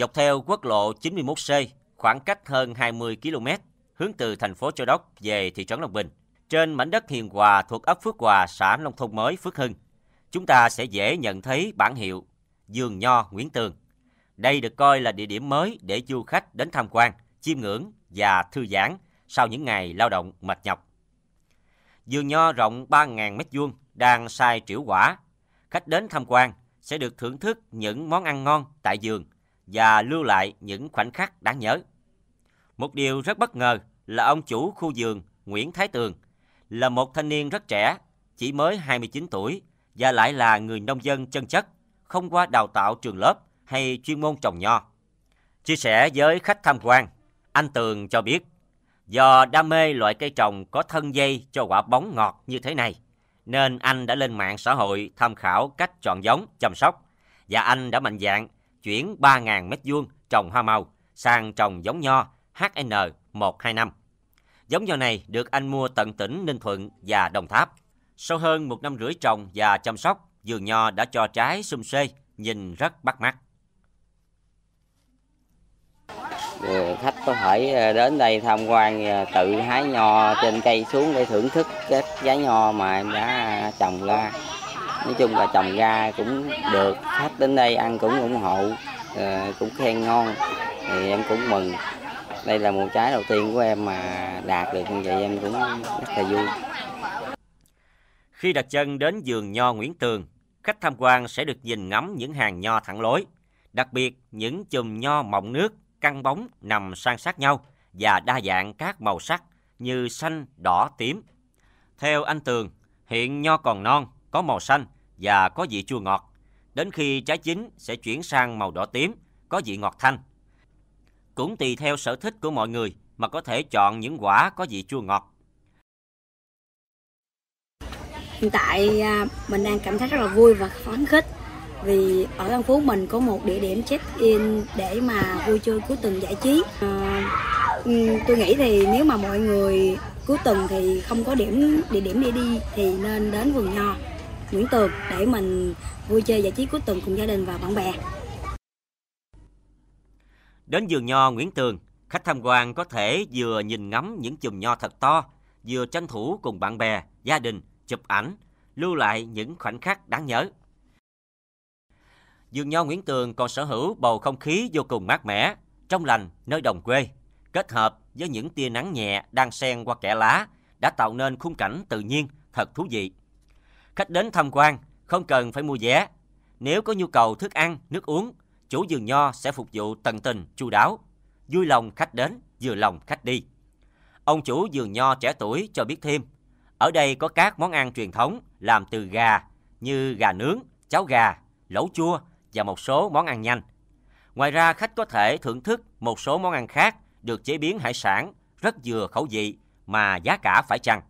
dọc theo quốc lộ 91C, khoảng cách hơn 20 km, hướng từ thành phố Châu Đốc về thị trấn Long Bình. Trên mảnh đất Hiền Hòa thuộc ấp Phước Hòa, xã Nông Thôn Mới, Phước Hưng, chúng ta sẽ dễ nhận thấy bản hiệu Dương Nho Nguyễn Tường. Đây được coi là địa điểm mới để du khách đến tham quan, chiêm ngưỡng và thư giãn sau những ngày lao động mệt nhọc. Vườn nho rộng 3.000 m2 đang sai triểu quả. Khách đến tham quan sẽ được thưởng thức những món ăn ngon tại vườn và lưu lại những khoảnh khắc đáng nhớ. Một điều rất bất ngờ là ông chủ khu vườn Nguyễn Thái Tường là một thanh niên rất trẻ, chỉ mới 29 tuổi và lại là người nông dân chân chất, không qua đào tạo trường lớp hay chuyên môn trồng nho. Chia sẻ với khách tham quan, anh Tường cho biết, do đam mê loại cây trồng có thân dây cho quả bóng ngọt như thế này, nên anh đã lên mạng xã hội tham khảo cách chọn giống, chăm sóc và anh đã mạnh dạn chuyển 3.000 m2 trồng hoa màu sang trồng giống nho HN125. Giống nho này được anh mua tận tỉnh Ninh Thuận và Đồng Tháp. Sau hơn một năm rưỡi trồng và chăm sóc, vườn nho đã cho trái sum xê, nhìn rất bắt mắt. Ờ, khách có thể ờ, đến đây tham quan ờ, tự hái nho trên cây xuống để thưởng thức cái giá nho mà em đã trồng ra nói chung là trồng ra cũng được khách đến đây ăn cũng ủng hộ ờ, cũng khen ngon thì em cũng mừng đây là mùa trái đầu tiên của em mà đạt được như vậy em cũng rất là vui khi đặt chân đến vườn nho Nguyễn Tường khách tham quan sẽ được nhìn ngắm những hàng nho thẳng lối đặc biệt những chùm nho mọng nước căng bóng nằm san sát nhau và đa dạng các màu sắc như xanh, đỏ, tím. Theo anh Tường, hiện nho còn non có màu xanh và có vị chua ngọt. Đến khi trái chín sẽ chuyển sang màu đỏ tím, có vị ngọt thanh. Cũng tùy theo sở thích của mọi người mà có thể chọn những quả có vị chua ngọt. Hiện tại à, mình đang cảm thấy rất là vui và phấn khích vì ở thành phố mình có một địa điểm check-in để mà vui chơi cuối tuần giải trí. À, ừ, tôi nghĩ thì nếu mà mọi người cuối tuần thì không có điểm địa điểm để đi thì nên đến vườn nho Nguyễn Tường để mình vui chơi giải trí cuối tuần cùng gia đình và bạn bè. Đến vườn nho Nguyễn Tường, khách tham quan có thể vừa nhìn ngắm những chùm nho thật to, vừa tranh thủ cùng bạn bè, gia đình chụp ảnh, lưu lại những khoảnh khắc đáng nhớ. Vườn nho Nguyễn Tường còn sở hữu bầu không khí vô cùng mát mẻ, trong lành nơi đồng quê, kết hợp với những tia nắng nhẹ đang xen qua kẽ lá đã tạo nên khung cảnh tự nhiên thật thú vị. Khách đến tham quan không cần phải mua vé. Nếu có nhu cầu thức ăn, nước uống, chủ vườn nho sẽ phục vụ tận tình, chu đáo. Vui lòng khách đến, vừa lòng khách đi. Ông chủ vườn nho trẻ tuổi cho biết thêm, ở đây có các món ăn truyền thống làm từ gà như gà nướng, cháo gà, lẩu chua và một số món ăn nhanh. Ngoài ra khách có thể thưởng thức một số món ăn khác được chế biến hải sản rất vừa khẩu vị mà giá cả phải chăng.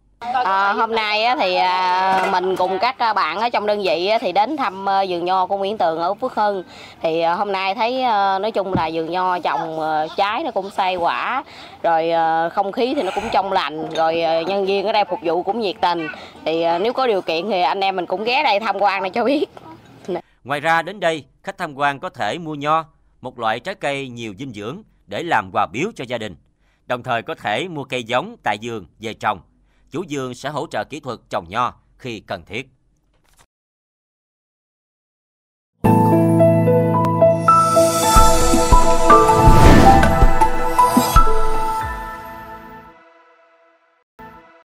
À, hôm nay thì à, mình cùng các à, bạn ở trong đơn vị thì đến thăm ờ, vườn nho của Nguyễn Tường ở Phước Hưng thì ờ, hôm nay thấy nói chung là vườn nho trồng trái nó cũng sai quả rồi không khí thì nó cũng trong lành rồi nhân viên ở đây phục vụ cũng nhiệt tình thì nếu có điều kiện thì anh em mình cũng ghé đây tham quan này cho biết Ngoài ra đến đây khách tham quan có thể mua nho một loại trái cây nhiều dinh dưỡng để làm quà biếu cho gia đình đồng thời có thể mua cây giống tại vườn về trồng chủ Dương sẽ hỗ trợ kỹ thuật trồng nho khi cần thiết.